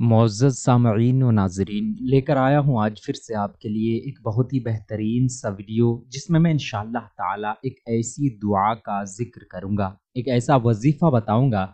Moz सामीन व नाजरीन लेकर आया हूँ आज फिर से आपके लिए एक बहुत ही बेहतरीन सा वीडियो जिसमें मैं इन ताला एक ऐसी दुआ का जिक्र करूँगा एक ऐसा वजीफ़ा बताऊँगा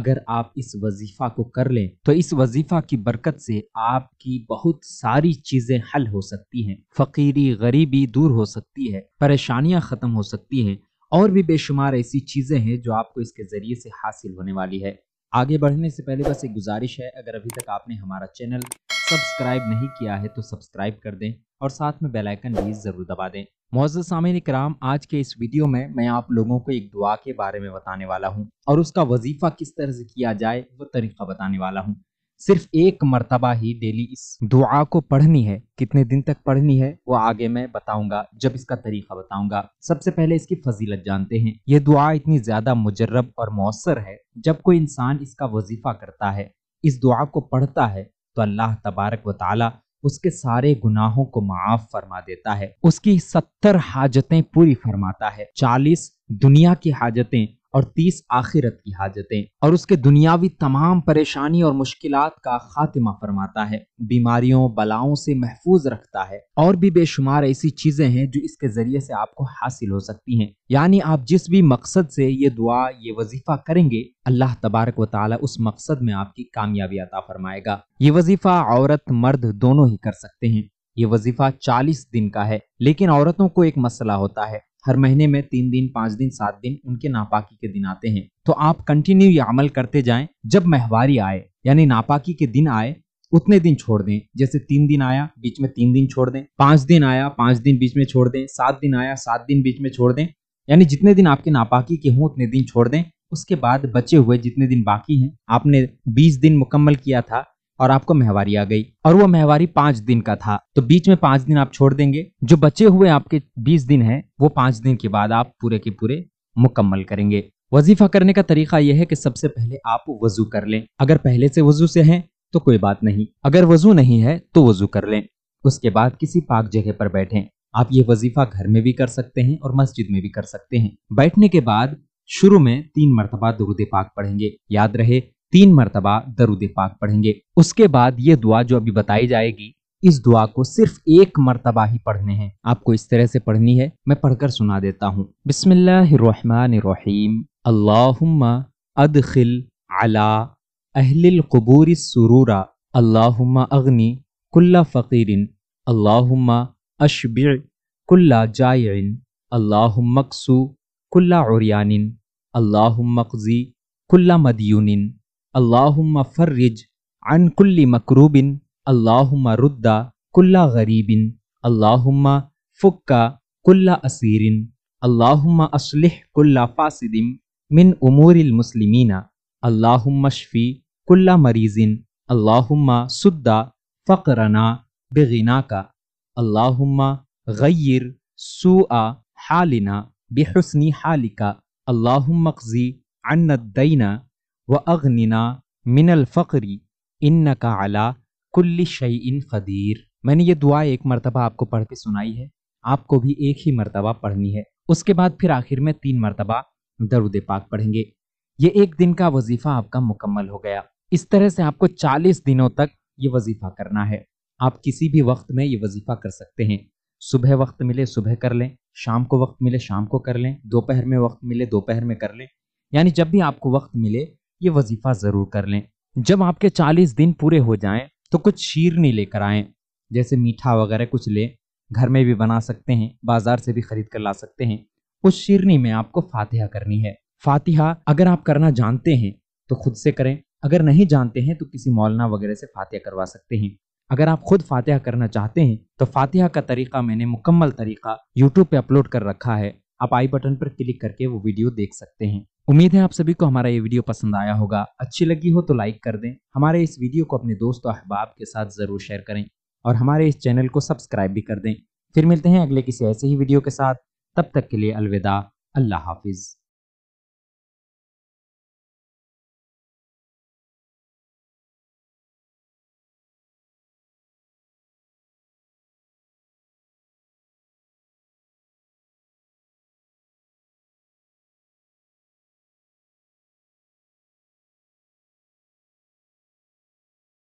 अगर आप इस वजीफ़ा को कर लें तो इस वजीफ़ा की बरकत से आपकी बहुत सारी चीज़ें हल हो सकती हैं फ़कीरी गरीबी दूर हो सकती है परेशानियां ख़त्म हो सकती हैं और भी बेशुमार ऐसी चीज़ें हैं जो आपको इसके ज़रिए से हासिल होने वाली है आगे बढ़ने से पहले बस एक गुजारिश है अगर अभी तक आपने हमारा चैनल सब्सक्राइब नहीं किया है तो सब्सक्राइब कर दें और साथ में बेलाइकन भी ज़रूर दबा दें मोज़ सामिन कराम आज के इस वीडियो में मैं आप लोगों को एक दुआ के बारे में बताने वाला हूँ और उसका वजीफ़ा किस तरह से किया जाए वो तरीका बताने वाला हूँ सिर्फ एक मरतबा ही डेली इस दुआ को पढ़नी है कितने दिन तक पढ़नी है वो आगे मैं बताऊंगा जब इसका तरीका बताऊंगा सबसे पहले इसकी फजीलत जानते हैं ये दुआ इतनी ज्यादा मुजरब और मौसर है जब कोई इंसान इसका वजीफा करता है इस दुआ को पढ़ता है तो अल्लाह तबारक वाली उसके सारे गुनाहों को माफ फरमा देता है उसकी सत्तर हाजतें पूरी फरमाता है चालीस दुनिया की हाजतें और तीस आखिरत की हाजतें और उसके दुनियावी तमाम परेशानी और मुश्किल का खात्मा फरमाता है बीमारियों बलाओं से महफूज रखता है और भी बेशुमार ऐसी चीजें हैं जो इसके जरिए से आपको हासिल हो सकती हैं यानी आप जिस भी मकसद से ये दुआ ये वजीफा करेंगे अल्लाह तबारक व ताला उस मकसद में आपकी कामयाबी अता फरमाएगा ये वजीफा औरत मर्द दोनों ही कर सकते हैं ये वजीफा चालीस दिन का है लेकिन औरतों को एक मसला होता है हर महीने में तीन दिन पाँच दिन सात दिन उनके नापाकी के दिन आते हैं तो आप कंटिन्यू ये अमल करते जाएं जब महवारी आए यानी नापाकी के दिन आए उतने दिन छोड़ दें जैसे तीन दिन आया बीच में तीन दिन छोड़ दें पांच दिन आया पांच दिन बीच में छोड़ दें सात दिन आया सात दिन बीच में छोड़ दें यानी जितने दिन आपके नापाकी के हों उतने दिन छोड़ दें उसके बाद बचे हुए जितने दिन बाकी हैं आपने 20 दिन मुकम्मल किया था और आपको महवारी आ गई और वो महवारी पांच दिन का था तो बीच में पांच दिन आप छोड़ देंगे जो बचे हुए आपके बीस दिन है वो पांच दिन के बाद आप पूरे के पूरे मुकम्मल करेंगे वजीफा करने का तरीका यह है कि सबसे पहले आप वजू कर लें अगर पहले से वजू से हैं तो कोई बात नहीं अगर वजू नहीं है तो वजू कर लें उसके बाद किसी पाक जगह पर बैठें आप ये वजीफा घर में भी कर सकते हैं और मस्जिद में भी कर सकते हैं बैठने के बाद शुरू में तीन मरतबा दुरुद पाक पढ़ेंगे याद रहे तीन मरतबा दरुद पाक पढ़ेंगे उसके बाद ये दुआ जो अभी बताई जाएगी इस दुआ को सिर्फ एक मरतबा ही पढ़ने हैं आपको इस तरह से पढ़नी है मैं पढ़कर सुना देता हूँ बिस्मिल्लाम अदखिल अला अहलिल कबूर सुरूरा अल्लाहुम्मा अग्नि कुल्ला फ़कीरिन अल्लाहुम्मा अशबिर कुल्ला जायन अल्लाहुम्मकसू कुल्ला अल्लाह अल्लाहुम्मकजी कुल्ला मदयूनिन اللهم فرج عن كل مكروب اللهم رد كل غريب اللهم فك كل أسير اللهم أصلح كل فاسد من أمور المسلمين اللهم اشفي كل مريض اللهم سد فقرنا بغناك اللهم غير سوء حالنا بحسن حالك اللهم اقضي عنا الدين व अगनिना मिनल फ़करी इन का आला कुल्ली शई इन क़दीर मैंने ये दुआ एक मरतबा आपको पढ़ के सुनाई है आपको भी एक ही मरतबा पढ़नी है उसके बाद फिर आखिर में तीन मरतबा दरुद पाक पढ़ेंगे ये एक दिन का वजीफ़ा आपका मुकम्मल हो गया इस तरह से आपको चालीस दिनों तक ये वजीफ़ा करना है आप किसी भी वक्त में ये वजीफ़ा कर सकते हैं सुबह वक्त मिले सुबह कर लें शाम को वक्त मिले शाम को कर लें दोपहर में वक्त मिले दोपहर में कर लें यानी जब भी आपको वक्त मिले ये वजीफा ज़रूर कर लें जब आपके चालीस दिन पूरे हो जाएं तो कुछ शीरनी लेकर आए जैसे मीठा वगैरह कुछ लें घर में भी बना सकते हैं बाजार से भी खरीद कर ला सकते हैं उस शीरनी में आपको फातिहा करनी है फातिहा अगर आप करना जानते हैं तो खुद से करें अगर नहीं जानते हैं तो किसी मौलाना वगैरह से फातिहा करवा सकते हैं अगर आप खुद फातिहा करना चाहते हैं तो फातिहा का तरीका मैंने मुकम्मल तरीका यूट्यूब पे अपलोड कर रखा है आप आई बटन पर क्लिक करके वो वीडियो देख सकते हैं उम्मीद है आप सभी को हमारा ये वीडियो पसंद आया होगा अच्छी लगी हो तो लाइक कर दें हमारे इस वीडियो को अपने दोस्त और अहबाब के साथ ज़रूर शेयर करें और हमारे इस चैनल को सब्सक्राइब भी कर दें फिर मिलते हैं अगले किसी ऐसे ही वीडियो के साथ तब तक के लिए अलविदा अल्लाह हाफिज़